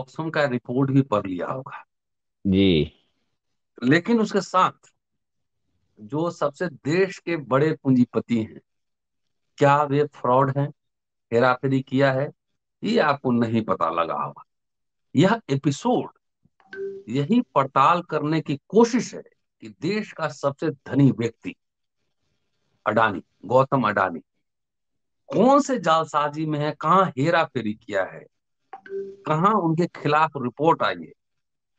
ऑक्सफम का रिपोर्ट भी पढ़ लिया होगा जी लेकिन उसके साथ जो सबसे देश के बड़े पूंजीपति हैं क्या वे फ्रॉड हैं हेराफेरी किया है ये आपको नहीं पता लगा होगा यह एपिसोड यही पड़ताल करने की कोशिश है कि देश का सबसे धनी व्यक्ति अडानी गौतम अडानी कौन से जालसाजी में है कहाँ हेरा फेरी किया है कहा उनके खिलाफ रिपोर्ट आई है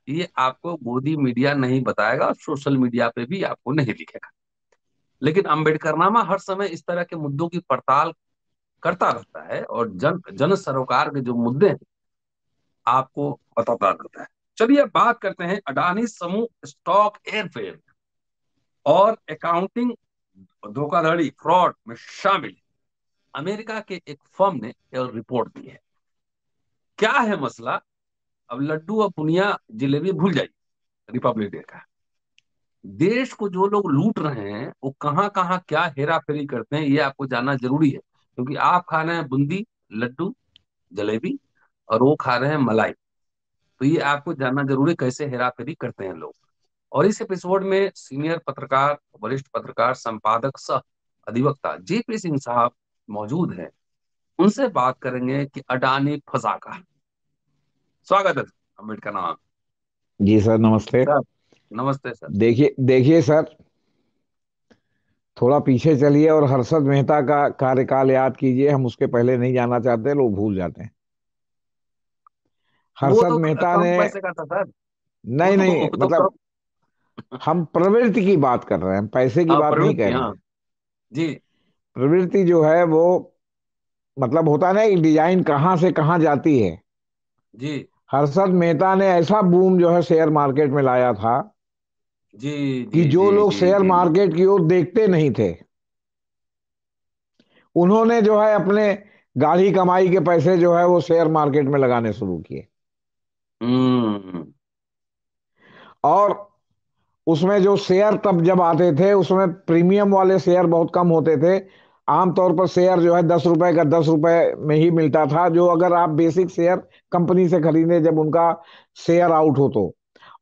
ये आपको मोदी मीडिया नहीं बताएगा सोशल मीडिया पे भी आपको नहीं लिखेगा लेकिन अम्बेडकर नामा हर समय इस तरह के मुद्दों की पड़ताल करता रहता है और जन जन सरोकार के जो मुद्दे हैं आपको बताता रहता है चलिए बात करते हैं अडानी समूह स्टॉक एयरफेयर और अकाउंटिंग धोखाधड़ी फ्रॉड में शामिल अमेरिका के एक फर्म ने रिपोर्ट दी है क्या है मसला अब लड्डू और पुनिया जिलेबी भूल जाइए रिपब्लिक डे का देश को जो लोग लूट रहे हैं वो कहाँ कहाँ क्या हेरा फेरी करते हैं ये आपको जानना जरूरी है क्योंकि आप खा रहे हैं बूंदी लड्डू जलेबी और वो खा रहे हैं मलाई तो ये आपको जानना जरूरी कैसे हेरा फेरी करते हैं लोग और इस एपिसोड में सीनियर पत्रकार वरिष्ठ पत्रकार संपादक सह अधिवक्ता पी सिंह साहब मौजूद हैं उनसे बात करेंगे कि अडानी का स्वागत है अम्बेडकर नाम जी सर नमस्ते सर नमस्ते सर देखिए देखिए सर थोड़ा पीछे चलिए और हर्षद मेहता का कार्यकाल याद कीजिए हम उसके पहले नहीं जाना चाहते लोग भूल जाते हैं हर्षद तो मेहता ने नहीं तो नहीं तो मतलब हम प्रवृत्ति की बात कर रहे हैं पैसे की हाँ, बात नहीं कर रहे हाँ। जी प्रवृत्ति जो है वो मतलब होता ना डिजाइन कहाँ से कहाँ जाती है जी हर्षद मेहता ने ऐसा बूम जो है शेयर मार्केट में लाया था जी, जी कि जो जी, लोग जी, शेयर जी, मार्केट की ओर देखते नहीं थे उन्होंने जो है अपने गाढ़ी कमाई के पैसे जो है वो शेयर मार्केट में लगाने शुरू किए हम्म। और उसमें जो शेयर तब जब आते थे उसमें प्रीमियम वाले शेयर बहुत कम होते थे आमतौर पर शेयर जो है दस रुपए का दस रुपए में ही मिलता था जो अगर आप बेसिक शेयर कंपनी से खरीदें जब उनका शेयर आउट हो तो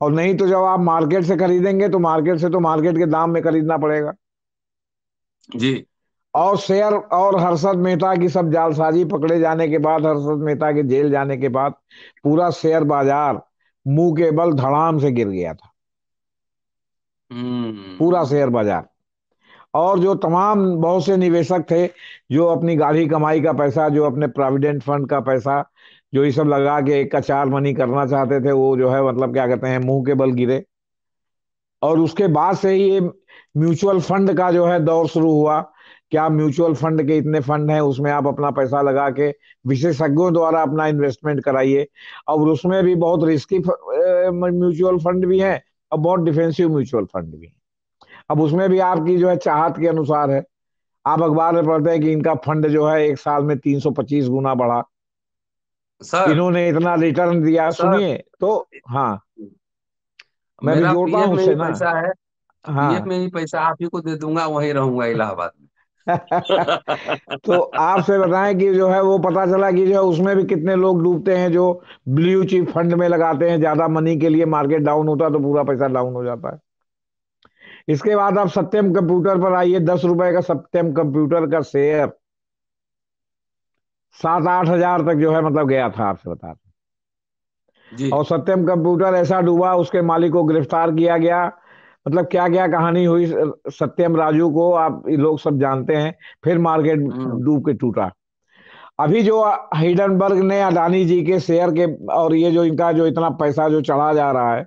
और नहीं तो जब आप मार्केट से खरीदेंगे तो मार्केट से तो मार्केट के दाम में खरीदना पड़ेगा जी और शेयर और हर्षद मेहता की सब जालसाजी पकड़े जाने के बाद हर्षद मेहता के जेल जाने के बाद पूरा शेयर बाजार मुंह के बल धड़ाम से गिर गया था हम्म। पूरा शेयर बाजार और जो तमाम बहुत से निवेशक थे जो अपनी गाढ़ी कमाई का पैसा जो अपने प्रोविडेंट फंड का पैसा जो ये सब लगा के एक का चार मनी करना चाहते थे वो जो है मतलब क्या कहते हैं मुंह के बल गिरे और उसके बाद से ही ये म्यूचुअल फंड का जो है दौर शुरू हुआ क्या म्यूचुअल फंड के इतने फंड हैं उसमें आप अपना पैसा लगा के विशेषज्ञों द्वारा अपना इन्वेस्टमेंट कराइए और उसमें भी बहुत रिस्की म्यूचुअल फंड भी हैं और बहुत डिफेंसिव म्यूचुअल फंड भी हैं अब उसमें भी आपकी जो है चाहत के अनुसार है आप अखबार में पढ़ते हैं कि इनका फंड जो है एक साल में 325 गुना बढ़ा सर इन्होंने इतना रिटर्न दिया सुनिए तो हाँ मैं भी जोड़ता हूँ उससे ना है हाँ में ही पैसा आप ही को दे दूंगा वही रहूंगा इलाहाबाद में तो आपसे बताएं कि जो है वो पता चला कि जो है उसमें भी कितने लोग डूबते हैं जो ब्लू चिप फंड में लगाते हैं ज्यादा मनी के लिए मार्केट डाउन होता है तो पूरा पैसा डाउन हो जाता है इसके बाद आप सत्यम कंप्यूटर पर आइए दस रुपए का सत्यम कंप्यूटर का शेयर सात आठ हजार तक जो है मतलब गया था आपसे बता रहे और सत्यम कंप्यूटर ऐसा डूबा उसके मालिक को गिरफ्तार किया गया मतलब क्या क्या कहानी हुई सत्यम राजू को आप लोग सब जानते हैं फिर मार्केट हम्म। डूब के टूटा अभी जो हिडनबर्ग ने अडानी जी के शेयर के और ये जो इनका जो इतना पैसा जो चढ़ा जा रहा है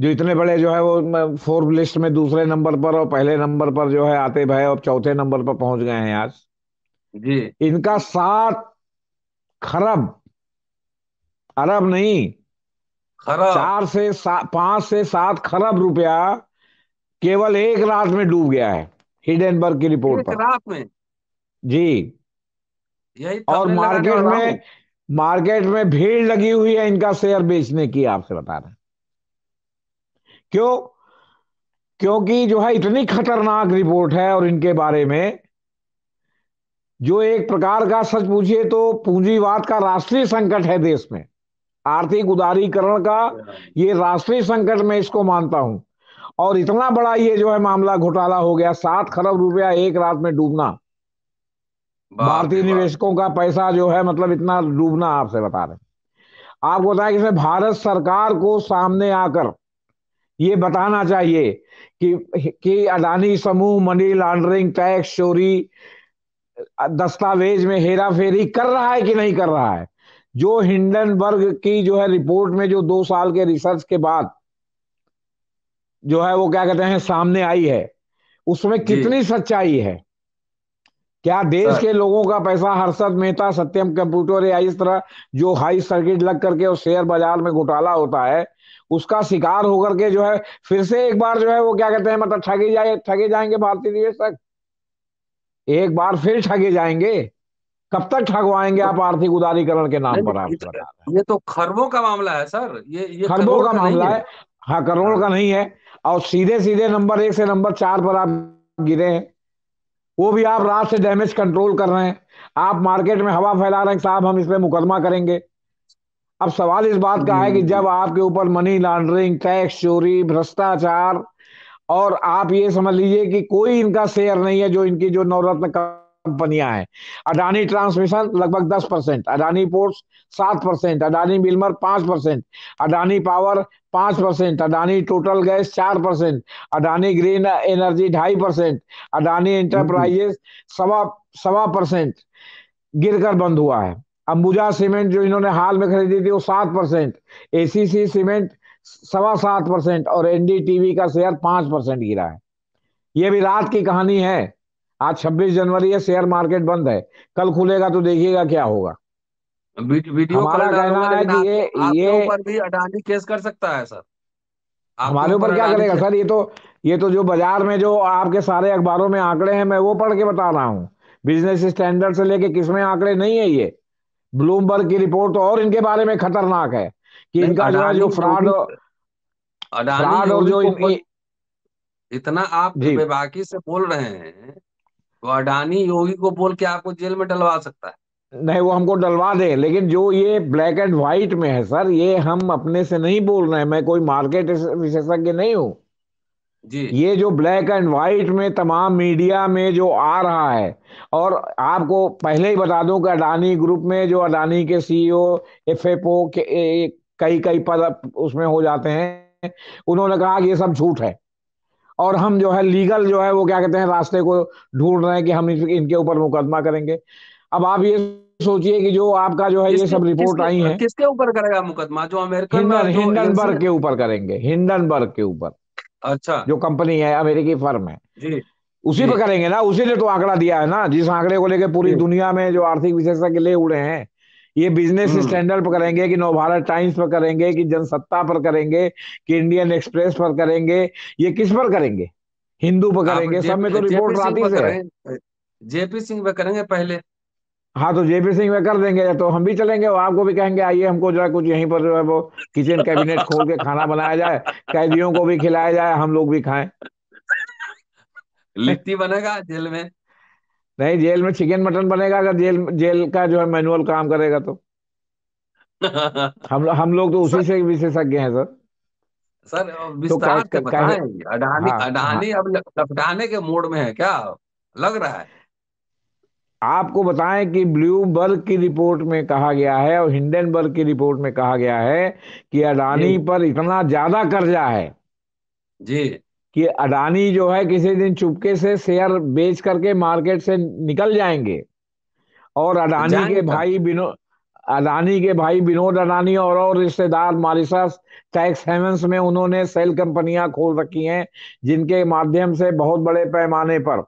जो इतने बड़े जो है वो फोर्थ लिस्ट में दूसरे नंबर पर और पहले नंबर पर जो है आते भाई और चौथे नंबर पर पहुंच गए हैं आज जी इनका सात खरब अरब नहीं खरब चार से पांच से सात खरब रुपया केवल एक रात में डूब गया है हिडनबर्ग की रिपोर्ट पर रात में जी यही तो और मार्केट में मार्केट में भीड़ लगी हुई है इनका शेयर बेचने की आपसे बता रहे हैं क्यों क्योंकि जो है इतनी खतरनाक रिपोर्ट है और इनके बारे में जो एक प्रकार का सच पूछिए तो पूंजीवाद का राष्ट्रीय संकट है देश में आर्थिक उदारीकरण का ये राष्ट्रीय संकट में इसको मानता हूं और इतना बड़ा ये जो है मामला घोटाला हो गया सात खरब रुपया एक रात में डूबना भारतीय निवेशकों का पैसा जो है मतलब इतना डूबना आपसे बता रहे आपको बताया कि भारत सरकार को सामने आकर ये बताना चाहिए कि कि अडानी समूह मनी लॉन्ड्रिंग टैक्स चोरी दस्तावेज में हेरा फेरी कर रहा है कि नहीं कर रहा है जो हिंडनबर्ग की जो है रिपोर्ट में जो दो साल के रिसर्च के बाद जो है वो क्या कहते हैं सामने आई है उसमें कितनी सच्चाई है क्या देश के लोगों का पैसा हर्षद मेहता सत्यम कंप्यूटर या इस तरह जो हाई सर्किट लग करके और शेयर बाजार में घोटाला होता है उसका शिकार होकर के जो है फिर से एक बार जो है वो क्या कहते हैं मतलब ठगे जाए ठगे जाएंगे भारतीय निवेशक एक बार फिर ठगे जाएंगे कब तक ठगवाएंगे आप आर्थिक उदारीकरण के नाम पर आप ये तो खरबों का मामला है सर ये ये खरबों का, का मामला है हाँ करोड़ का नहीं है और सीधे सीधे नंबर एक से नंबर चार पर आप गिरे हैं वो भी आप रात से डैमेज कंट्रोल कर रहे हैं आप मार्केट में हवा फैला रहे हैं साहब हम इसमें मुकदमा करेंगे अब सवाल इस बात का है कि जब हम्म। आपके ऊपर मनी लॉन्ड्रिंग टैक्स चोरी भ्रष्टाचार और आप ये समझ लीजिए कि कोई इनका शेयर नहीं है जो इनकी जो नवरत्न कंपनियां हैं अडानी ट्रांसमिशन लगभग दस परसेंट अडानी पोर्ट्स सात परसेंट अडानी मिलमर पांच परसेंट अडानी पावर पांच परसेंट अडानी टोटल गैस चार परसेंट अडानी ग्रीन एनर्जी ढाई परसेंट अडानी इंटरप्राइजेस हम्म। सवा सवा परसेंट गिर बंद हुआ है अंबुजा सीमेंट जो इन्होंने हाल में खरीदी थी वो सात परसेंट ए सीमेंट सवा सात परसेंट और एनडीटीवी का शेयर पांच परसेंट गिरा है ये भी रात की कहानी है आज छब्बीस जनवरी है शेयर मार्केट बंद है कल खुलेगा तो देखिएगा क्या होगा हमारा कहना है कि ये ये ऊपर भी अडानी केस कर सकता है सर हमारे ऊपर क्या करेगा सर ये तो ये तो जो बाजार में जो आपके सारे अखबारों में आंकड़े हैं मैं वो पढ़ के बता रहा हूँ बिजनेस स्टैंडर्ड से लेके किसमें आंकड़े नहीं है ये ब्लूमबर्ग की रिपोर्ट तो और इनके बारे में खतरनाक है कि इनका जो है जो फ्रॉड फ्रॉड और जो इतना आप बेबाकी से बोल रहे हैं तो अडानी योगी को बोल के आपको जेल में डलवा सकता है नहीं वो हमको डलवा दे लेकिन जो ये ब्लैक एंड व्हाइट में है सर ये हम अपने से नहीं बोल रहे हैं मैं कोई मार्केट विशेषज्ञ नहीं हूँ ये जो ब्लैक एंड व्हाइट में तमाम मीडिया में जो आ रहा है और आपको पहले ही बता दूं कि अडानी ग्रुप में जो अडानी के सीईओ एफएफओ e के कई कई पद उसमें हो जाते हैं उन्होंने कहा कि ये सब झूठ है और हम जो है लीगल जो है वो क्या कहते हैं रास्ते को ढूंढ रहे हैं कि हम इनके ऊपर मुकदमा करेंगे अब आप ये सोचिए कि जो आपका जो है ये सब रिपोर्ट आई है किसके ऊपर करेगा मुकदमा जो अमेरिकन हिंडनबर्ग के ऊपर करेंगे हिंडनबर्ग के ऊपर अच्छा जो कंपनी है अमेरिकी फर्म है जी उसी पे करेंगे ना उसी ने तो आंकड़ा दिया है ना जिस आंकड़े को लेकर पूरी दुनिया में जो आर्थिक विशेषज्ञ ले उड़े हैं ये बिजनेस स्टैंडर्ड हम्म। पर करेंगे कि नवभारत टाइम्स पर करेंगे कि जनसत्ता पर करेंगे कि इंडियन एक्सप्रेस पर करेंगे ये किस पर करेंगे हिंदू पर करेंगे सब में तो रिपोर्ट आती है जेपी सिंह पर करेंगे पहले हाँ तो जेपी सिंह में कर देंगे या तो हम भी चलेंगे और आपको भी कहेंगे आइए हमको जरा कुछ यहीं पर जो है वो किचन कैबिनेट खोल के खाना बनाया जाए कैदियों को भी खिलाया जाए हम लोग भी खाएं लिट्टी बनेगा जेल में नहीं जेल में चिकन मटन बनेगा अगर जेल जेल का जो है मैनुअल काम करेगा तो हम लोग हम लोग तो उसी से विशेषज्ञ हैं सर सर तो विस्तार तो से बताएं अडानी हाँ, हाँ। अडानी अब लपटाने के मोड में है क्या लग रहा है आपको बताएं कि ब्लूमबर्ग की रिपोर्ट में कहा गया है और हिंडनबर्ग की रिपोर्ट में कहा गया है कि अडानी पर इतना ज्यादा कर्जा है जी कि अडानी जो है किसी दिन चुपके से शेयर बेच करके मार्केट से निकल जाएंगे और अडानी के तो- भाई बिनो अडानी के भाई विनोद अडानी और और रिश्तेदार मॉरिशस टैक्स हेवंस में उन्होंने सेल कंपनियां खोल रखी हैं जिनके माध्यम से बहुत बड़े पैमाने पर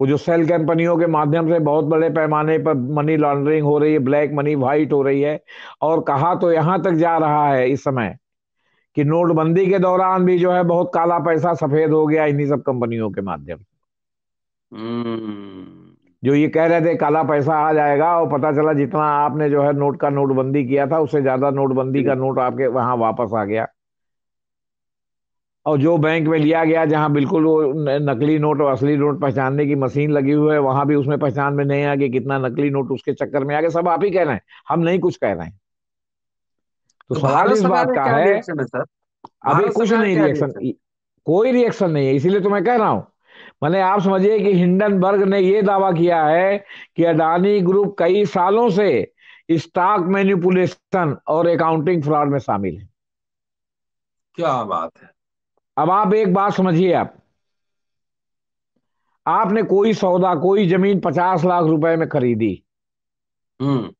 वो जो सेल कंपनियों के माध्यम से बहुत बड़े पैमाने पर मनी लॉन्ड्रिंग हो रही है ब्लैक मनी वाइट हो रही है और कहा तो यहां तक जा रहा है इस समय कि नोटबंदी के दौरान भी जो है बहुत काला पैसा सफेद हो गया इन्हीं सब कंपनियों के माध्यम से हम्म। जो ये कह रहे थे काला पैसा आ जाएगा और पता चला जितना आपने जो है नोट का नोटबंदी किया था उससे ज्यादा नोटबंदी का नोट आपके वहां वापस आ गया और जो बैंक में लिया गया जहां बिल्कुल वो नकली नोट और असली नोट पहचानने की मशीन लगी हुई है वहां भी उसमें पहचान में नहीं आ गया कितना नकली नोट उसके चक्कर में आ गया सब आप ही कह रहे हैं हम नहीं कुछ कह रहे हैं तो, तो सवाल इस बात का है अभी कुछ नहीं रिएक्शन कोई रिएक्शन नहीं है इसीलिए तो मैं कह रहा हूं मैंने आप समझिए कि हिंडनबर्ग ने यह दावा किया है कि अडानी ग्रुप कई सालों से स्टॉक मैन्युपुलेशन और अकाउंटिंग फ्रॉड में शामिल है क्या बात है अब आप एक बात समझिए आप आपने कोई सौदा कोई जमीन पचास लाख रुपए में खरीदी हम्म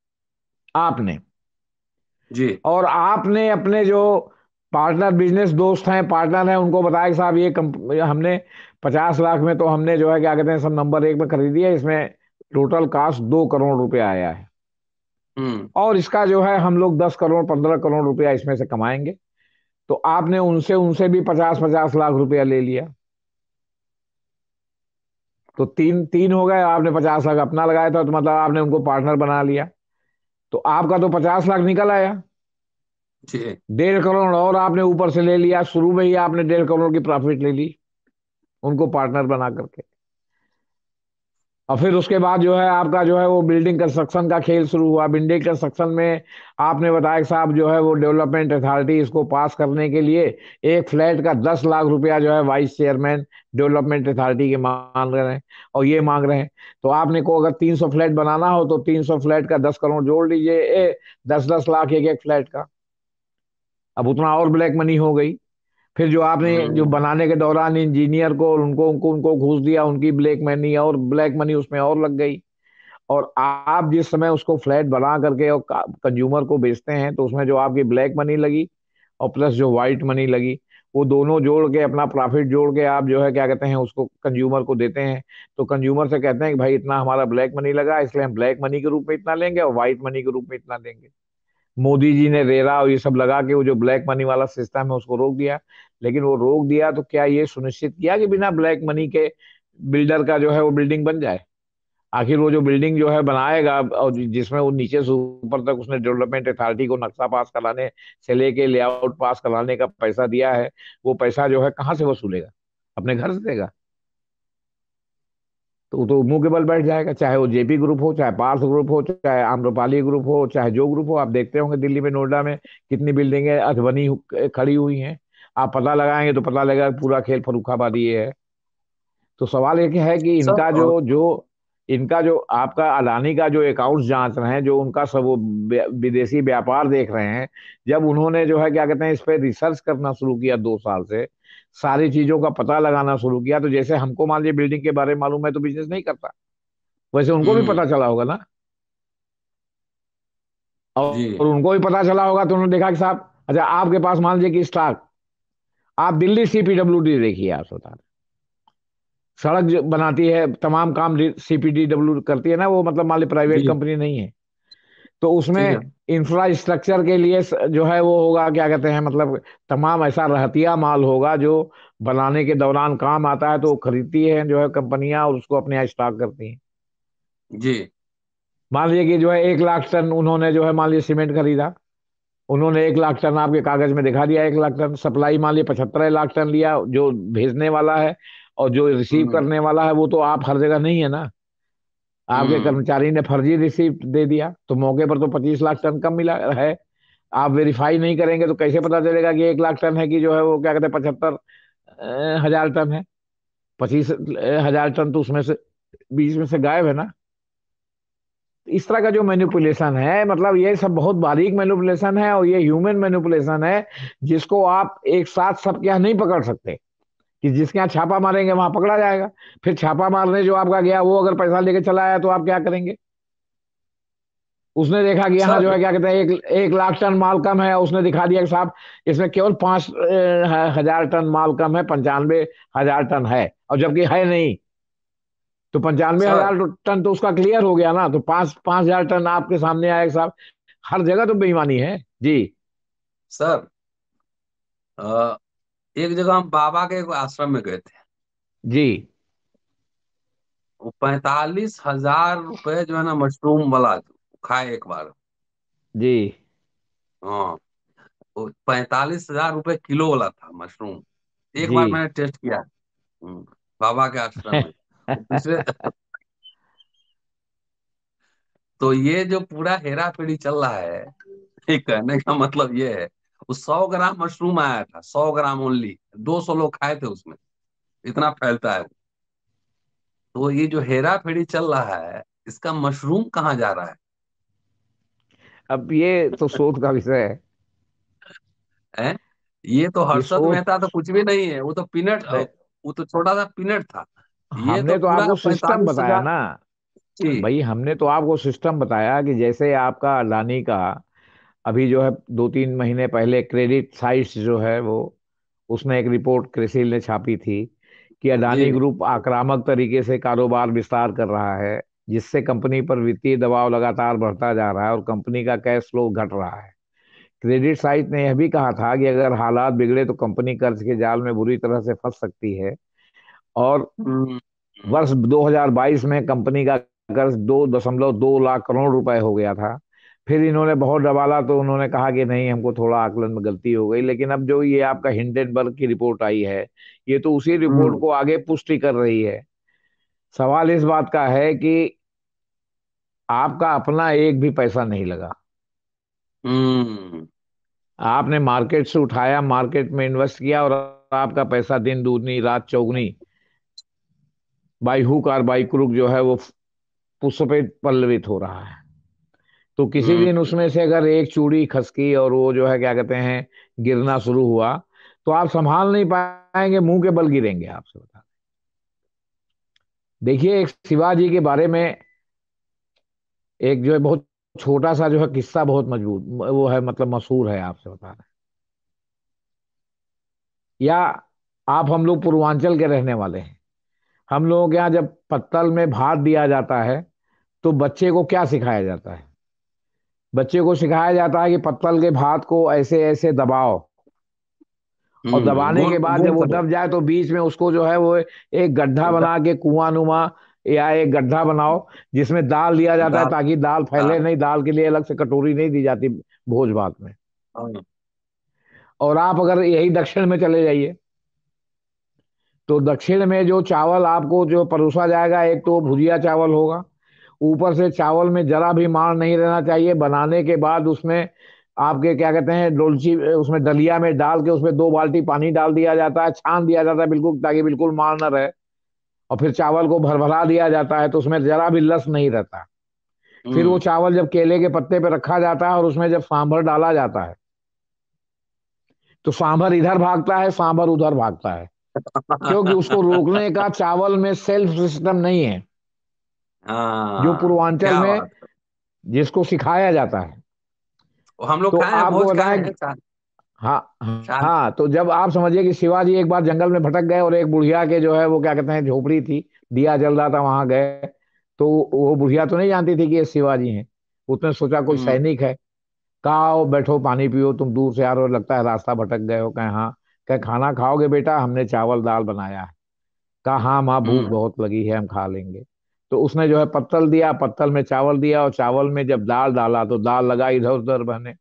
आपने जी और आपने अपने जो पार्टनर बिजनेस दोस्त हैं पार्टनर हैं उनको बताया कि साहब ये हमने पचास लाख में तो हमने जो है क्या कहते हैं सब नंबर एक में खरीदी है इसमें टोटल कास्ट दो करोड़ रुपया आया है हम्म। और इसका जो है हम लोग दस करोड़ पंद्रह करोड़ रुपया इसमें से कमाएंगे तो आपने उनसे उनसे भी पचास पचास लाख रुपया ले लिया तो तीन तीन हो गए आपने पचास लाख अपना लगाया था तो मतलब आपने उनको पार्टनर बना लिया तो आपका तो पचास लाख निकल आया डेढ़ करोड़ और आपने ऊपर से ले लिया शुरू में ही आपने डेढ़ करोड़ की प्रॉफिट ले ली उनको पार्टनर बना करके और फिर उसके बाद जो है आपका जो है वो बिल्डिंग कंस्ट्रक्शन का खेल शुरू हुआ बिल्डिंग कंस्ट्रक्शन में आपने बताया कि साहब जो है वो डेवलपमेंट अथॉरिटी इसको पास करने के लिए एक फ्लैट का दस लाख रुपया जो है वाइस चेयरमैन डेवलपमेंट अथॉरिटी के मांग रहे हैं और ये मांग रहे हैं तो आपने को अगर तीन सौ फ्लैट बनाना हो तो तीन सौ फ्लैट का दस करोड़ जोड़ लीजिए दस दस लाख एक एक फ्लैट का अब उतना और ब्लैक मनी हो गई फिर जो आपने जो हम्म। बनाने के दौरान इंजीनियर को उनको उनको उनको घूस दिया उनकी ब्लैक मनी और ब्लैक मनी उसमें और लग गई और आप जिस समय उसको फ्लैट बना करके और कंज्यूमर को बेचते हैं तो उसमें जो आपकी ब्लैक मनी लगी और प्लस जो व्हाइट मनी लगी वो दोनों जोड़ के अपना प्रॉफिट जोड़ के आप जो है क्या कहते हैं उसको कंज्यूमर को देते हैं तो कंज्यूमर से कहते हैं कि भाई इतना हमारा ब्लैक मनी लगा इसलिए हम ब्लैक मनी के रूप में इतना लेंगे और व्हाइट मनी के रूप में इतना देंगे मोदी जी ने रेरा और ये सब लगा के वो जो ब्लैक मनी वाला सिस्टम है उसको रोक दिया लेकिन वो रोक दिया तो क्या ये सुनिश्चित किया कि बिना ब्लैक मनी के बिल्डर का जो है वो बिल्डिंग बन जाए आखिर वो जो बिल्डिंग जो है बनाएगा और जिसमें वो नीचे से ऊपर तक उसने डेवलपमेंट अथॉरिटी को नक्शा पास कराने से लेके लेआउट पास कराने का पैसा दिया है वो पैसा जो है कहाँ से वसूलेगा अपने घर से देगा तो तो मुंह के बल बैठ जाएगा चाहे वो जेपी ग्रुप हो चाहे पार्थ ग्रुप हो चाहे आम्रपाली ग्रुप हो चाहे जो ग्रुप हो आप देखते होंगे दिल्ली में नोएडा में कितनी बिल्डिंगें अधबनी खड़ी हुई हैं आप पता लगाएंगे तो पता लगेगा पूरा खेल फरुखाबादी है तो सवाल एक है कि इनका जो जो इनका जो आपका अदानी का जो अकाउंट्स जांच रहे हैं जो उनका सब वो विदेशी व्यापार देख रहे हैं जब उन्होंने जो है क्या कहते हैं इस पर रिसर्च करना शुरू किया दो साल से सारी चीजों का पता लगाना शुरू किया तो जैसे हमको मान लीजिए बिल्डिंग के बारे में मालूम है तो बिजनेस नहीं करता वैसे उनको भी पता हम्म। चला होगा ना और, और उनको भी पता चला होगा तो उन्होंने देखा कि साहब अच्छा आपके पास मान लीजिए कि स्टॉक आप दिल्ली सीपीडब्ल्यू डी देखिए आप सोता सड़क जो बनाती है तमाम काम सीपीडीडब्ल्यू करती है ना वो मतलब मान लीजिए प्राइवेट कंपनी नहीं है तो उसमें इंफ्रास्ट्रक्चर के लिए जो है वो होगा क्या कहते हैं मतलब तमाम ऐसा रहतिया माल होगा जो बनाने के दौरान काम आता है तो खरीदती है जो है कंपनियां और उसको अपने यहाँ स्टॉक करती हैं जी मान लीजिए कि जो है एक लाख टन उन्होंने जो है मान लीजिए सीमेंट खरीदा उन्होंने एक लाख टन आपके कागज में दिखा दिया एक लाख टन सप्लाई मान लिया पचहत्तर लाख टन लिया जो भेजने वाला है और जो रिसीव हम्म। करने वाला है वो तो आप हर जगह नहीं है ना आपके हम्म। कर्मचारी ने फर्जी रिसिप्ट दे दिया तो मौके पर तो पच्चीस लाख टन कम मिला है आप वेरीफाई नहीं करेंगे तो कैसे पता चलेगा कि एक लाख टन है कि जो है वो क्या कहते हैं पचहत्तर हजार टन है पच्चीस हजार टन तो उसमें से बीच में से गायब है ना इस तरह का जो मैनिपुलेशन है मतलब ये सब बहुत बारीक मैनिपुलेशन है और ये ह्यूमन मैनिपुलेशन है जिसको आप एक साथ सबके यहाँ नहीं पकड़ सकते कि जिसके यहाँ छापा मारेंगे वहां पकड़ा जाएगा फिर छापा मारने जो आपका गया वो अगर पैसा लेके चला आया तो आप क्या करेंगे उसने देखा कि यहाँ जो है क्या कहते हैं एक एक लाख टन माल कम है उसने दिखा दिया कि साहब इसमें केवल पांच हजार टन माल कम है पंचानवे हजार टन है और जबकि है नहीं तो पंचानवे हजार टन तो उसका क्लियर हो गया ना तो पांच पांच हजार टन आपके सामने आया साहब हर जगह तो बेईमानी है जी सर एक जगह हम बाबा के एक आश्रम में गए थे जी वो पैतालीस हजार रुपए जो है ना मशरूम वाला खाए एक बार जी हाँ पैतालीस हजार रुपए किलो वाला था मशरूम एक बार मैंने टेस्ट किया हम्म, बाबा के आश्रम में तो ये जो पूरा हेरा फेरी चल रहा है ये कहने का मतलब ये है वो सौ ग्राम मशरूम आया था सौ ग्राम ओनली दो सौ लोग खाए थे उसमें इतना फैलता है तो ये जो हेरा फेरी चल रहा है इसका मशरूम कहाँ जा रहा है अब ये तो शोध का विषय है ए? ये तो हर्षद मेहता तो कुछ भी नहीं है वो तो पीनट है वो तो छोटा सा पीनट था ये हमने तो, तो आपको सिस्टम बताया ना भाई हमने तो आपको सिस्टम बताया कि जैसे आपका अडानी का अभी जो है दो तीन महीने पहले क्रेडिट साइट्स जो है वो उसने एक रिपोर्ट क्रिसिल ने छापी थी कि हाँ, अडानी ग्रुप आक्रामक तरीके से कारोबार विस्तार कर रहा है जिससे कंपनी पर वित्तीय दबाव लगातार बढ़ता जा रहा है और कंपनी का कैश फ्लो घट रहा है क्रेडिट साइट ने यह भी कहा था कि अगर हालात बिगड़े तो कंपनी कर्ज के जाल में बुरी तरह से फंस सकती है और हम्म। वर्ष 2022 में कंपनी का कर्ज दो दशमलव दो लाख करोड़ रुपए हो गया था फिर इन्होंने बहुत डबाला तो उन्होंने कहा कि नहीं हमको थोड़ा आकलन में गलती हो गई लेकिन अब जो ये आपका हिंडेनबर्ग की रिपोर्ट आई है ये तो उसी रिपोर्ट हम्म। को आगे पुष्टि कर रही है सवाल इस बात का है कि आपका अपना एक भी पैसा नहीं लगा हम्म। आपने मार्केट से उठाया मार्केट में इन्वेस्ट किया और आपका पैसा दिन दूनी रात चौगनी बाई हुक और बाई क्रुक जो है वो पुष्पेट पल्लवित हो रहा है तो किसी हम्म। दिन उसमें से अगर एक चूड़ी खसकी और वो जो है क्या कहते हैं गिरना शुरू हुआ तो आप संभाल नहीं पाएंगे मुंह के बल गिरेंगे आपसे बता देखिए एक शिवाजी के बारे में एक जो है बहुत छोटा सा जो है किस्सा बहुत मजबूत वो है मतलब मशहूर है आपसे बता रहे या आप हम लोग पूर्वांचल के रहने वाले हैं हम लोगों के यहाँ जब पत्तल में भात दिया जाता है तो बच्चे को क्या सिखाया जाता है बच्चे को सिखाया जाता है कि पत्तल के भात को ऐसे ऐसे दबाओ और हम्म, दबाने के बाद जब वो दब जाए तो बीच में उसको जो है वो एक गड्ढा बना के कुआं नुमा या एक गड्ढा बनाओ जिसमें दाल दिया जाता है ताकि दाल फैले हाँ। नहीं दाल के लिए अलग से कटोरी नहीं दी जाती भोज भात में हाँ। और आप अगर यही दक्षिण में चले जाइए तो दक्षिण में जो चावल आपको जो परोसा जाएगा एक तो भुजिया चावल होगा ऊपर से चावल में जरा भी मार नहीं रहना चाहिए बनाने के बाद उसमें आपके क्या कहते हैं डोलची उसमें दलिया में डाल के उसमें दो बाल्टी पानी डाल दिया जाता है छान दिया जाता है बिल्कुल ताकि बिल्कुल मार ना रहे और फिर चावल को भरभरा दिया जाता है तो उसमें जरा भी लस नहीं रहता फिर वो हम्म। चावल जब केले के पत्ते पे रखा जाता है और उसमें जब सांभर डाला जाता है तो सांभर इधर भागता है सांभर उधर भागता है क्योंकि उसको रोकने का चावल में सेल्फ सिस्टम नहीं है हाँ, जो पूर्वांचल में जिसको सिखाया जाता है हम लोग तो आपको बताएं हाँ हाँ तो जब आप समझिए कि शिवाजी एक बार जंगल में भटक गए और एक बुढ़िया के जो है वो क्या कहते हैं झोपड़ी थी दिया जल रहा था वहां गए तो वो बुढ़िया तो नहीं जानती थी कि ये शिवाजी हैं उसने सोचा कोई हम्म। सैनिक है कहा बैठो पानी पियो तुम दूर से आ रहे हो लगता है रास्ता भटक गए हो कहे हाँ कहे खाना खाओगे बेटा हमने चावल दाल बनाया है कहा हाँ माँ भूख हम्म। बहुत लगी है हम खा लेंगे तो उसने जो है पत्तल दिया पत्तल में चावल दिया और चावल में जब दाल डाला तो दाल लगा इधर उधर बहने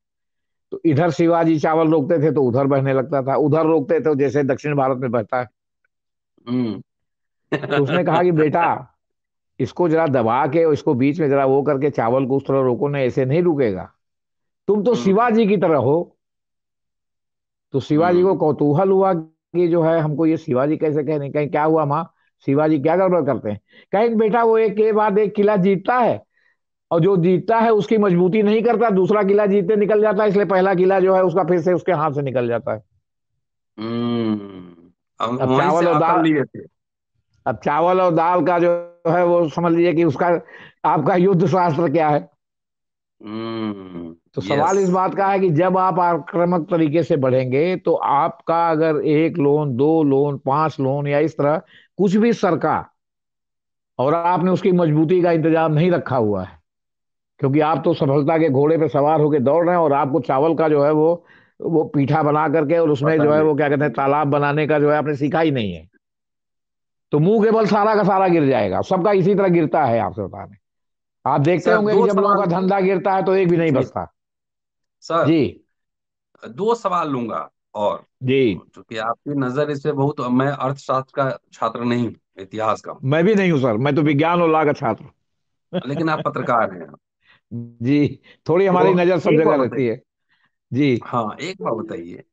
तो इधर शिवाजी चावल रोकते थे तो उधर बहने लगता था उधर रोकते थे तो जैसे दक्षिण भारत में बहता है हम्म। तो उसने कहा कि बेटा इसको जरा दबा के इसको बीच में जरा वो करके चावल को उस तरह रोको ना ऐसे नहीं रुकेगा तुम तो हम्म। शिवाजी की तरह हो तो शिवाजी को हम्म। कौतूहल हुआ कि जो है हमको ये शिवाजी कैसे कहने कहीं क्या हुआ माँ शिवाजी क्या गड़बड़ करते हैं कहें बेटा वो एक के बाद एक किला जीतता है और जो जीतता है उसकी मजबूती नहीं करता दूसरा किला जीतते निकल जाता है इसलिए पहला किला जो है उसका फिर से उसके हाथ से निकल जाता है हम्म, अब, अब चावल और दाल अब चावल और दाल का जो है वो समझ लीजिए कि उसका आपका युद्ध शास्त्र क्या है हम्म, तो सवाल इस बात का है कि जब आप आक्रामक तरीके से बढ़ेंगे तो आपका अगर एक लोन दो लोन पांच लोन या इस तरह कुछ भी सरका और आपने उसकी मजबूती का इंतजाम नहीं रखा हुआ है क्योंकि आप तो सफलता के घोड़े पे सवार होकर दौड़ रहे हैं और आपको चावल का जो है वो वो पीठा बना करके और उसमें जो है वो क्या कहते हैं तालाब बनाने का जो है आपने सीखा ही नहीं है तो मुंह के बल सारा का सारा गिर जाएगा सबका इसी तरह गिरता है आपसे बताने आप देखते होंगे कि जब लोगों का धंधा गिरता है तो एक भी नहीं बचता सर जी दो सवाल लूंगा और जी चूंकि आपकी नजर इस पे बहुत मैं अर्थशास्त्र का छात्र नहीं हूँ इतिहास का मैं भी नहीं हूँ सर मैं तो विज्ञान और लागत छात्र लेकिन आप पत्रकार हैं जी थोड़ी हमारी तो नजर सब जगह रहती है जी हाँ एक बात बताइए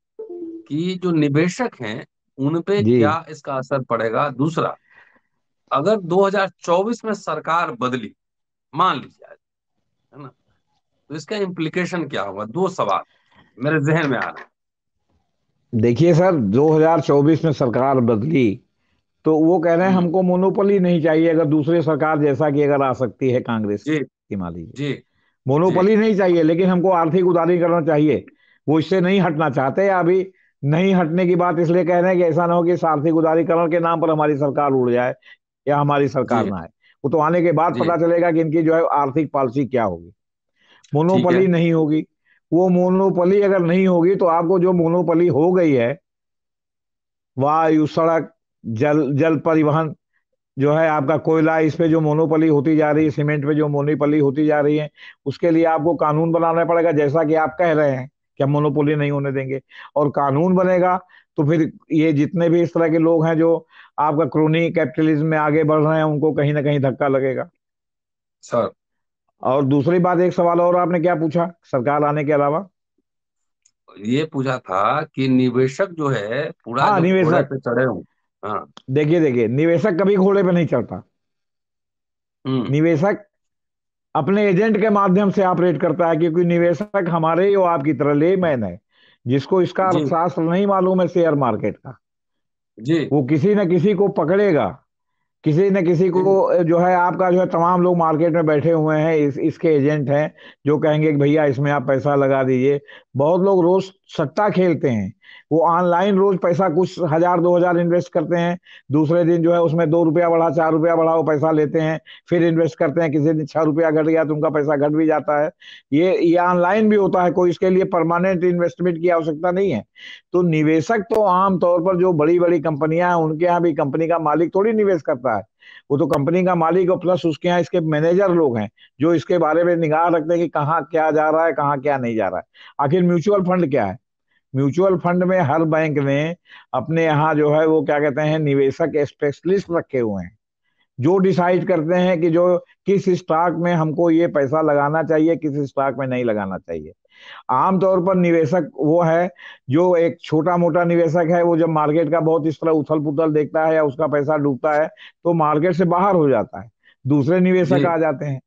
कि जो निवेशक हैं उनपे क्या इसका असर पड़ेगा दूसरा अगर 2024 में सरकार बदली मान लीजिए है ना तो इसका इम्प्लीकेशन क्या होगा दो सवाल मेरे जहन में आ रहे हैं देखिए सर 2024 में सरकार बदली तो वो कह रहे हैं हम्म। हमको मोनोपोली नहीं चाहिए अगर दूसरी सरकार जैसा कि अगर आ सकती है कांग्रेस की मान लीजिए मोनोपोली नहीं चाहिए लेकिन हमको आर्थिक उदारीकरण चाहिए वो इससे नहीं हटना चाहते या अभी नहीं हटने की बात इसलिए कह रहे हैं कि ऐसा ना हो कि आर्थिक उदारीकरण के नाम पर हमारी सरकार उड़ जाए या हमारी सरकार ना आए वो तो आने के बाद पता चलेगा कि इनकी जो है आर्थिक पॉलिसी क्या होगी मोनोपोली नहीं होगी वो मोनोपली अगर नहीं होगी तो आपको जो मोनोपली हो गई है वायु सड़क जल जल परिवहन जो है आपका कोयला इस पे जो मोनोपली होती जा रही है सीमेंट पे जो मोनोपली होती जा रही है उसके लिए आपको कानून बनाना पड़ेगा जैसा कि आप कह रहे हैं कि हम मोनोपोली नहीं होने देंगे और कानून बनेगा तो फिर ये जितने भी इस तरह के लोग हैं जो आपका क्रोनी कैपिटलिज्म में आगे बढ़ रहे हैं उनको कहीं ना कहीं धक्का लगेगा सर और दूसरी बात एक सवाल और आपने क्या पूछा सरकार आने के अलावा ये पूछा था कि निवेशक जो है पूरा हाँ निवेशक पे चढ़े हूँ हाँ देखिए देखिए निवेशक कभी घोड़े पे नहीं चढ़ता हम्म। निवेशक अपने एजेंट के माध्यम से ऑपरेट करता है क्योंकि निवेशक हमारे ही आपकी तरह ले मैन है जिसको इसका अर्थशास्त्र नहीं मालूम है शेयर मार्केट का जी वो किसी न किसी को पकड़ेगा किसी न किसी को जो है आपका जो है तमाम लोग मार्केट में बैठे हुए हैं इस इसके एजेंट हैं जो कहेंगे कि भैया इसमें आप पैसा लगा दीजिए बहुत लोग रोज सट्टा खेलते हैं वो ऑनलाइन रोज पैसा कुछ हजार दो हजार इन्वेस्ट करते हैं दूसरे दिन जो है उसमें दो रुपया बढ़ा चार रुपया बढ़ा वो पैसा लेते हैं फिर इन्वेस्ट करते हैं किसी दिन छह रुपया घट गया तो उनका पैसा घट भी जाता है ये ये ऑनलाइन भी होता है कोई इसके लिए परमानेंट इन्वेस्टमेंट की आवश्यकता नहीं है तो निवेशक तो आमतौर पर जो बड़ी बड़ी कंपनियां हैं उनके यहाँ भी कंपनी का मालिक थोड़ी निवेश करता है वो तो कंपनी का मालिक और प्लस उसके यहाँ इसके मैनेजर लोग हैं जो इसके बारे में निगाह रखते हैं कि कहाँ क्या जा रहा है कहाँ क्या नहीं जा रहा है आखिर म्यूचुअल फंड क्या है म्यूचुअल फंड में हर बैंक ने अपने यहाँ जो है वो क्या कहते हैं निवेशक स्पेशलिस्ट रखे हुए हैं जो डिसाइड करते हैं कि जो किस स्टॉक में हमको ये पैसा लगाना चाहिए किस स्टॉक में नहीं लगाना चाहिए आमतौर पर निवेशक वो है जो एक छोटा मोटा निवेशक है वो जब मार्केट का बहुत इस तरह उथल पुथल देखता है या उसका पैसा डूबता है तो मार्केट से बाहर हो जाता है दूसरे निवेशक आ जाते हैं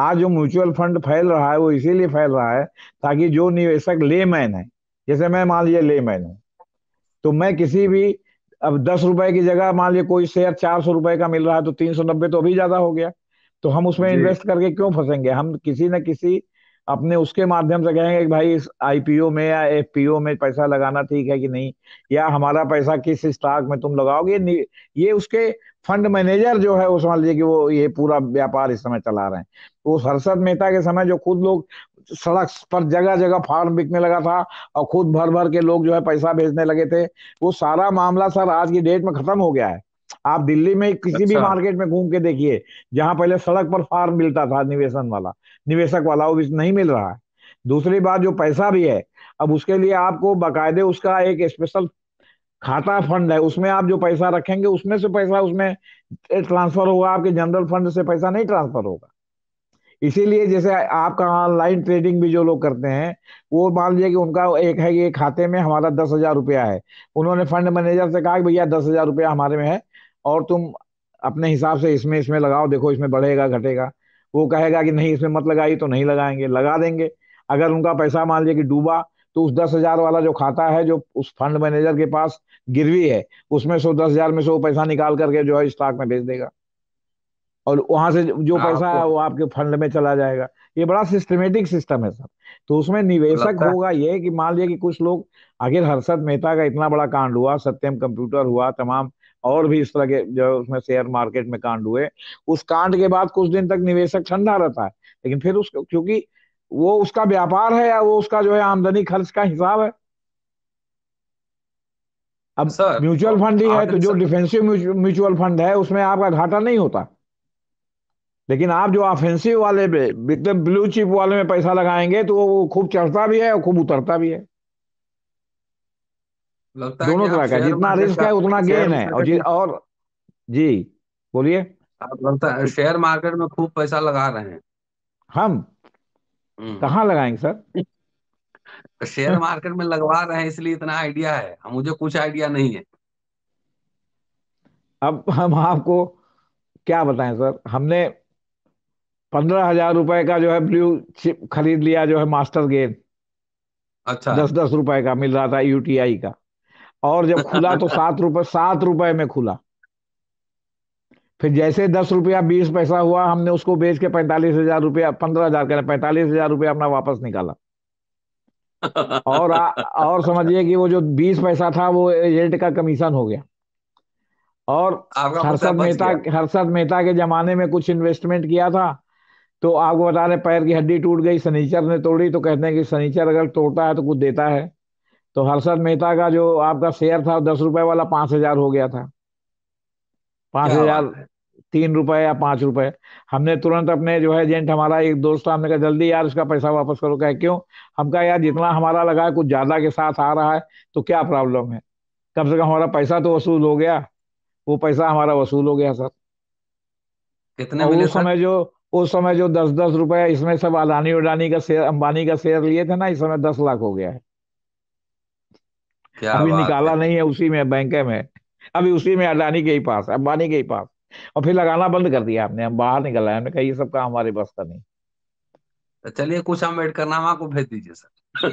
आज जो म्यूचुअल फंड फैल रहा है वो इसीलिए फैल रहा है ताकि जो निवेशक लेमैन है जैसे मैं मान लीजिए लेमैन हूं तो मैं किसी भी अब दस रुपए की जगह मान लीजिए कोई शेयर चार सौ रुपए का मिल रहा है तो तीन सौ नब्बे तो अभी ज्यादा हो गया तो हम उसमें इन्वेस्ट करके क्यों फंसेंगे हम किसी न किसी अपने उसके माध्यम से कहेंगे कि भाई इस आईपीओ में या एफपीओ में पैसा लगाना ठीक है कि नहीं या हमारा पैसा किस स्टॉक में तुम लगाओगे ये उसके फंड मैनेजर जो है वो समझ लीजिए कि वो ये पूरा व्यापार इस समय चला रहे हैं वो हर्षद मेहता के समय जो खुद लोग सड़क पर जगह जगह फार्म बिकने लगा था और खुद भर भर के लोग जो है पैसा भेजने लगे थे वो सारा मामला सर आज की डेट में खत्म हो गया है आप दिल्ली में किसी अच्छा। भी मार्केट में घूम के देखिए जहां पहले सड़क पर फार्म मिलता था निवेशन वाला निवेशक वाला वो नहीं मिल रहा है दूसरी बात जो पैसा भी है अब उसके लिए आपको बाकायदे उसका एक स्पेशल खाता फंड है उसमें आप जो पैसा रखेंगे उसमें से पैसा उसमें ट्रांसफर होगा आपके जनरल फंड से पैसा नहीं ट्रांसफर होगा इसीलिए जैसे आपका ऑनलाइन ट्रेडिंग भी जो लोग करते हैं वो मान लीजिए कि उनका एक है कि खाते में हमारा दस हजार रुपया है उन्होंने फंड मैनेजर से कहा कि भैया दस हजार रुपया हमारे में है और तुम अपने हिसाब से इसमें इसमें लगाओ देखो इसमें बढ़ेगा घटेगा वो कहेगा कि नहीं इसमें मत लगाइए तो नहीं लगाएंगे लगा देंगे अगर उनका पैसा मान लीजिए कि डूबा तो उस दस हजार वाला जो खाता है जो उस फंड मैनेजर के पास गिरवी है उसमें सो दस हजार में से वो पैसा निकाल करके जो है स्टॉक में भेज देगा और वहां से जो हाँ, पैसा है तो वो आपके फंड में चला जाएगा ये बड़ा सिस्टमेटिक सिस्टम है सर तो उसमें निवेशक होगा ये कि मान लिया कि कुछ लोग आखिर हर्षद मेहता का इतना बड़ा कांड हुआ सत्यम कंप्यूटर हुआ तमाम और भी इस तरह के जो उसमें शेयर मार्केट में कांड हुए उस कांड के बाद कुछ दिन तक निवेशक ठंडा रहता है लेकिन फिर उस क्योंकि वो उसका व्यापार है या वो उसका जो है आमदनी खर्च का हिसाब है अब म्यूचुअल फंड ही है तो जो डिफेंसिव म्यूचुअल फंड है उसमें आपका घाटा नहीं होता लेकिन आप जो ऑफेंसिव वाले पे एकदम ब्लू चिप वाले में पैसा लगाएंगे तो वो खूब चढ़ता भी है और खूब उतरता भी है लगता है दोनों तरह का जितना रिस्क है उतना गेन है और जी और जी बोलिए आप लगता है शेयर मार्केट में खूब पैसा लगा रहे हैं हम कहा हम्म। कहाँ लगाएंगे सर शेयर मार्केट में लगवा रहे हैं इसलिए इतना आइडिया है हम मुझे कुछ आइडिया नहीं है अब हम आपको क्या बताएं सर हमने पंद्रह हजार रुपए का जो है ब्लू चिप खरीद लिया जो है मास्टर गेन अच्छा दस दस रुपए का मिल रहा था यूटीआई का और जब खुला तो सात रुपए सात रुपए में खुला फिर जैसे दस रुपया बीस पैसा हुआ हमने उसको बेच के पैंतालीस हजार रुपया पंद्रह हजार कहना पैंतालीस हजार रुपया अपना वापस निकाला और आ, और समझिए कि वो जो बीस पैसा था वो एजेंट का कमीशन हो गया और हर्षद मेहता हर्षद मेहता के जमाने में कुछ इन्वेस्टमेंट किया था तो आपको बता रहे पैर की हड्डी टूट गई सनीचर ने तोड़ी तो कहते हैं कि सनीचर अगर तोड़ता है तो कुछ देता है तो हर्षद मेहता का जो आपका शेयर था दस रुपए वाला पांच हजार हो गया था पांच हजार तीन रुपए या पांच रुपए हमने तुरंत अपने जो है एजेंट हमारा एक दोस्त था हमने कहा जल्दी यार इसका पैसा वापस करो कहे क्यों हम कहा यार जितना हमारा लगा है कुछ ज्यादा के साथ आ रहा है तो क्या प्रॉब्लम है कम से कम हमारा पैसा तो वसूल हो गया वो पैसा हमारा वसूल हो गया सर कितने मिले उस समय जो उस समय जो दस दस रुपए इसमें सब अडानी उडानी का शेयर अंबानी का शेयर लिए थे ना इस समय दस लाख हो गया है क्या अभी निकाला है। नहीं है उसी में बैंक में अभी उसी में अडानी के ही पास अंबानी के ही पास और फिर लगाना बंद कर दिया आपने हम बाहर निकल आए हमने कही सब काम हमारे बस का नहीं तो चलिए कुछ हम एड करना आपको भेज दीजिए सर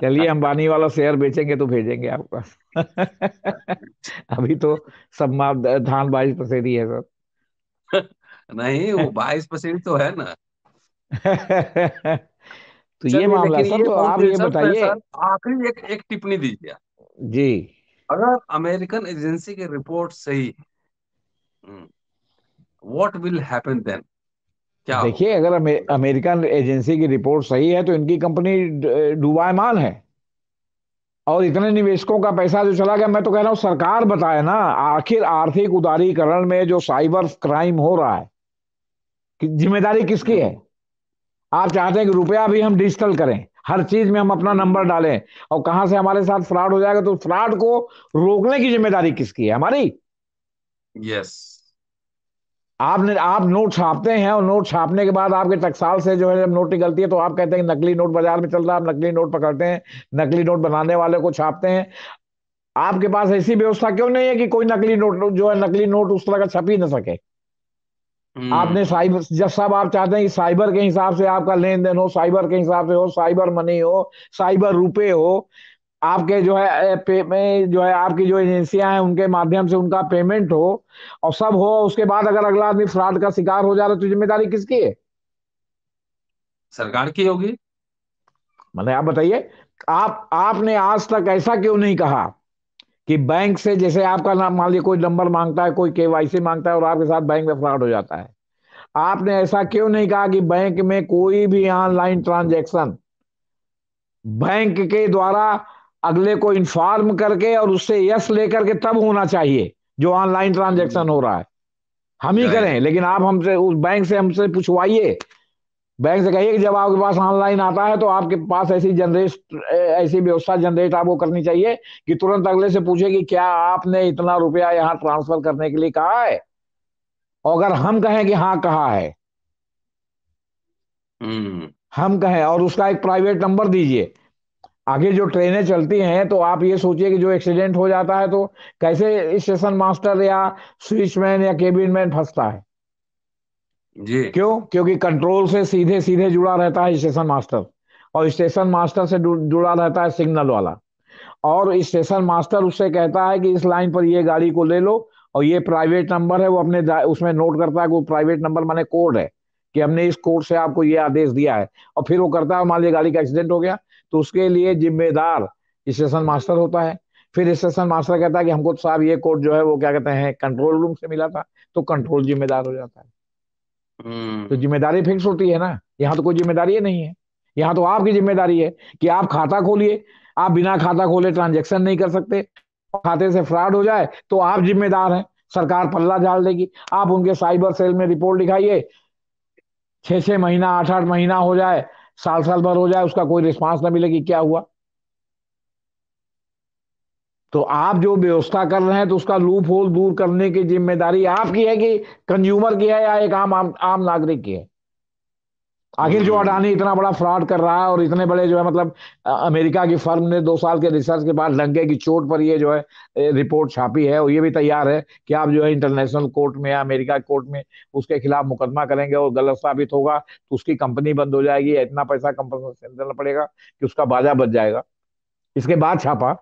चलिए अंबानी वाला शेयर बेचेंगे तो भेजेंगे आपका अभी तो सब माप धान बाईस पसेरी है सर नहीं वो बाईस पसेरी तो है ना तो ये मामला सर तो आप ये बताइए आखिरी एक एक टिप्पणी दीजिए जी अगर अमेरिकन एजेंसी की रिपोर्ट सही व्हाट विल हैपन देन क्या देखिए अगर अमे, अमेरिकन एजेंसी की रिपोर्ट सही है तो इनकी कंपनी डुबायमान है और इतने निवेशकों का पैसा जो चला गया मैं तो कह रहा हूँ सरकार बताए ना आखिर आर्थिक उदारीकरण में जो साइबर क्राइम हो रहा है कि जिम्मेदारी किसकी हम्म। है आप चाहते हैं कि रुपया भी हम डिजिटल करें हर चीज में हम अपना नंबर डालें और कहां से हमारे साथ फ्रॉड हो जाएगा तो फ्रॉड को रोकने की जिम्मेदारी किसकी है हमारी यस आपने आप नोट छापते हैं और नोट छापने के बाद आपके टकसाल से जो है जब नोट निकलती है तो आप कहते हैं नकली नोट बाजार में चल रहा है आप नकली नोट पकड़ते हैं नकली नोट बनाने वाले को छापते हैं आपके पास ऐसी व्यवस्था क्यों नहीं है कि कोई नकली नोट जो है नकली नोट उस तरह का छप ही ना सके आपने हम्म। साइबर जब सब आप चाहते हैं कि साइबर के हिसाब से आपका लेन देन हो साइबर के हिसाब से हो साइबर मनी हो साइबर रुपए हो आपके जो है पे जो है आपकी जो एजेंसियां हैं उनके माध्यम से उनका पेमेंट हो और सब हो उसके बाद अगर अगला आदमी फ्रॉड का शिकार हो जा रहा है तो जिम्मेदारी किसकी है सरकार की होगी मतलब आप बताइए आप आपने आज तक ऐसा क्यों नहीं कहा कि बैंक से जैसे आपका नाम मान लीजिए कोई नंबर मांगता है कोई केवाईसी मांगता है और आपके साथ बैंक में फ्रॉड हो जाता है आपने ऐसा क्यों नहीं कहा कि बैंक में कोई भी ऑनलाइन ट्रांजेक्शन बैंक के द्वारा अगले को इन्फॉर्म करके और उससे यस लेकर के तब होना चाहिए जो ऑनलाइन ट्रांजेक्शन हम्म। हो रहा है हम ही करें लेकिन आप हमसे उस बैंक से हमसे पूछवाइए बैंक से कहिए कि जब आपके पास ऑनलाइन आता है तो आपके पास ऐसी जनरेट ऐसी व्यवस्था जनरेट आपको करनी चाहिए कि तुरंत अगले से पूछे कि क्या आपने इतना रुपया यहाँ ट्रांसफर करने के लिए कहा है और अगर हम कहें कि हाँ कहा है हम्म। हम कहें और उसका एक प्राइवेट नंबर दीजिए आगे जो ट्रेनें चलती हैं तो आप ये सोचिए कि जो एक्सीडेंट हो जाता है तो कैसे स्टेशन मास्टर या स्विचमैन या केबिन मैन फंसता है जी क्यों क्योंकि कंट्रोल से सीधे सीधे जुड़ा रहता है स्टेशन मास्टर और स्टेशन मास्टर से जुड़ा रहता है सिग्नल वाला और स्टेशन मास्टर उससे कहता है कि इस लाइन पर ये गाड़ी को ले लो और ये प्राइवेट नंबर है वो अपने उसमें नोट करता है कि वो प्राइवेट नंबर माने कोड है कि हमने इस कोर्ट से आपको ये आदेश दिया है और फिर वो करता है मान लीजिए गाड़ी का एक्सीडेंट हो गया तो उसके लिए जिम्मेदार स्टेशन मास्टर होता है फिर स्टेशन मास्टर कहता है कि हमको तो साहब ये कोर्ट जो है वो क्या कहते हैं कंट्रोल रूम से मिला था तो कंट्रोल जिम्मेदार हो जाता है हम्म। तो जिम्मेदारी फिक्स होती है ना यहाँ तो कोई जिम्मेदारी नहीं है यहाँ तो आपकी जिम्मेदारी है कि आप खाता खोलिए आप बिना खाता खोले ट्रांजेक्शन नहीं कर सकते खाते से फ्रॉड हो जाए तो आप जिम्मेदार हैं सरकार पल्ला झाल देगी आप उनके साइबर सेल में रिपोर्ट लिखाइए छह छह महीना आठ आठ महीना हो जाए साल साल भर हो जाए उसका कोई रिस्पांस ना मिलेगी क्या हुआ तो आप जो व्यवस्था कर रहे हैं तो उसका लूप होल दूर करने की जिम्मेदारी आपकी है कि कंज्यूमर की है या एक आम आम, आम नागरिक की है आखिर जो हम्म। अडानी इतना बड़ा फ्रॉड कर रहा है और इतने बड़े जो है मतलब अमेरिका की फर्म ने दो साल के रिसर्च के बाद लंके की चोट पर ये जो है रिपोर्ट छापी है और ये भी तैयार है कि आप जो है इंटरनेशनल कोर्ट में या अमेरिका कोर्ट में उसके खिलाफ मुकदमा करेंगे और गलत साबित होगा तो उसकी कंपनी बंद हो जाएगी इतना पैसा कंपनी देना पड़ेगा कि उसका बाजा बच जाएगा इसके बाद छापा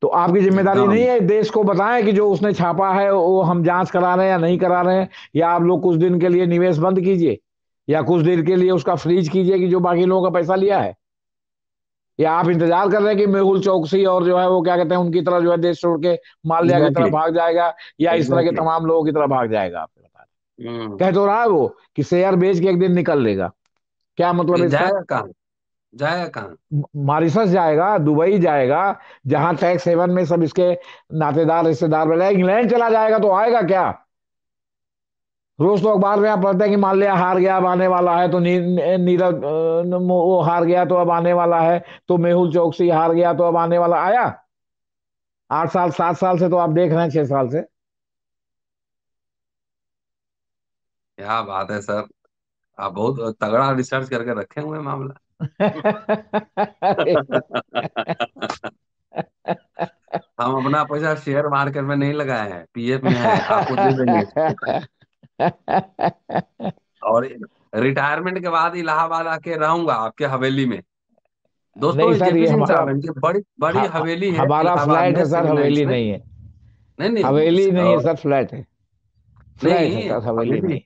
तो आपकी जिम्मेदारी हाँ। नहीं है देश को बताएं कि जो उसने छापा है वो हम जांच करा रहे हैं या नहीं करा रहे हैं या आप लोग कुछ दिन के लिए निवेश बंद कीजिए या कुछ देर के लिए उसका फ्रीज कीजिए कि जो बाकी लोगों का पैसा लिया है या आप इंतजार कर रहे हैं कि मेहुल चौकसी और जो है वो क्या कहते हैं उनकी तरह जो है देश छोड़ के माल्या की तरह भाग जाएगा या इस तरह के तमाम लोगों की तरह भाग जाएगा आप हम्म। कह तो रहा है वो कि शेयर बेच के एक दिन निकल लेगा क्या मतलब इसका जाएगा कहाँ मॉरिशस जाएगा दुबई जाएगा जहां टैक्स हेवन में सब इसके नातेदार रिश्तेदार बैठे इंग्लैंड चला जाएगा तो आएगा क्या रोज तो अखबार में आप पढ़ते हैं कि मान लिया हार गया अब आने वाला है तो नी, नीरज वो हार गया तो अब आने वाला है तो मेहुल चौकसी हार गया तो अब आने वाला आया आठ साल सात साल से तो आप देख रहे हैं छह साल से क्या बात है सर आप बहुत तगड़ा रिसर्च करके रखे हुए मामला हम अपना पैसा शेयर मार्केट में नहीं लगाए हैं पीएफ में है आपको दे देंगे और रिटायरमेंट के बाद इलाहाबाद आके रहूंगा आपके हवेली में दोस्तों नहीं सर ये हमारा बड़ी बड़ी हा, हवेली है हमारा फ्लैट है सर हवेली नहीं है नहीं नहीं हवेली नहीं है सर फ्लैट है नहीं हवेली नहीं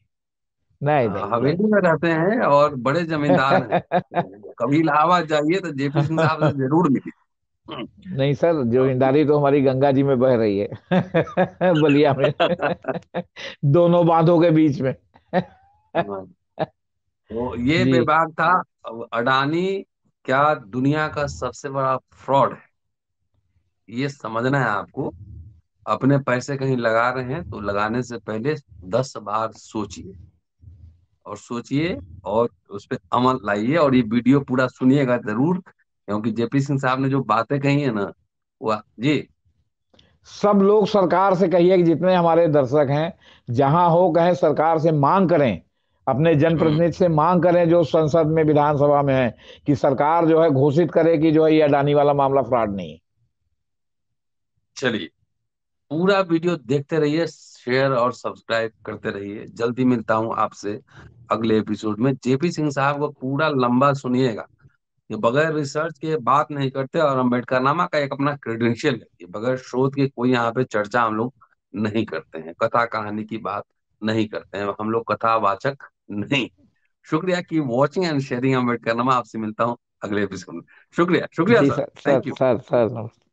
नहीं हाँ, नहीं हवेली में रहते हैं और बड़े जमींदार हैं कभी इलाहाबाद जाइए तो जेपी सिंह साहब से जरूर मिली हम्म। नहीं सर जमींदारी तो हमारी गंगा जी में बह रही है बलिया में दोनों बांधों के बीच में हाँ। तो ये विभाग था अडानी क्या दुनिया का सबसे बड़ा फ्रॉड है ये समझना है आपको अपने पैसे कहीं लगा रहे हैं तो लगाने से पहले दस बार सोचिए और सोचिए और उस पर अमल लाइए और ये वीडियो पूरा सुनिएगा जरूर क्योंकि जेपी सिंह साहब ने जो बातें कही है ना वह जी सब लोग सरकार से कहिए कि जितने हमारे दर्शक हैं जहां हो कहें सरकार से मांग करें अपने जनप्रतिनिधि से मांग करें जो संसद में विधानसभा में है कि सरकार जो है घोषित करे कि जो है ये अडानी वाला मामला फ्रॉड नहीं चलिए पूरा वीडियो देखते रहिए शेयर और सब्सक्राइब करते रहिए जल्दी मिलता हूं आपसे अगले एपिसोड में जेपी सिंह साहब को पूरा लंबा सुनिएगा ये बगैर रिसर्च के बात नहीं करते और अम्बेडकर नामा का एक अपना क्रेडेंशियल है ये बगैर शोध के कोई यहाँ पे चर्चा हम लोग नहीं करते हैं कथा कहानी की बात नहीं करते हैं हम लोग कथावाचक नहीं शुक्रिया की वॉचिंग एंड शेयरिंग अम्बेडकर नामा आपसे मिलता हूँ अगले एपिसोड में शुक्रिया शुक्रिया sir thank you sir sir